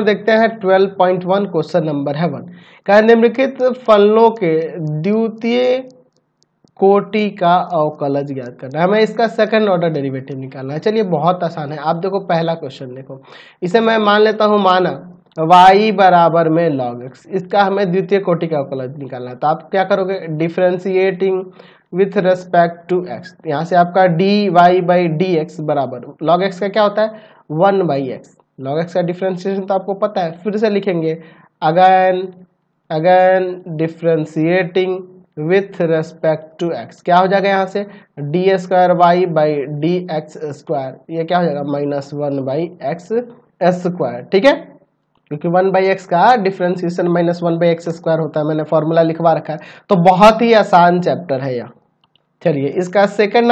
पर देखते हैं 12.1 क्वेश्चन नंबर है वन कह निम्नलिखित फलों के द्वितीय कोटि का अवकलज ज्ञात करना है हमें इसका सेकंड ऑर्डर डेरिवेटिव निकालना है चलिए बहुत आसान है आप देखो पहला क्वेश्चन देखो इसे मैं मान लेता हूँ माना वाई बराबर में लॉग एक्स इसका हमें द्वितीय कोटि का अवकलज निकालना है तो आप क्या करोगे differentiating with respect to X यहाँ से आपका D Y by D X बराबर लॉग एक्स का क्या होता है one by X log X का डिफ्रेंशिएशन तो आपको पता है फिर से लिखेंगे again again differentiating with respect to X क्या हो जाएगा यहाँ से D square Y by D X square यह क्या हो जाएगा minus one by X square ठीक है क्योंकि वन बाई एक्स का differentiation minus one by X square होता है मैंने फॉर्मूला लिखवा रखा है तो बहुत ही आसान चैप्टर है यह चलिए इसका सेकेंड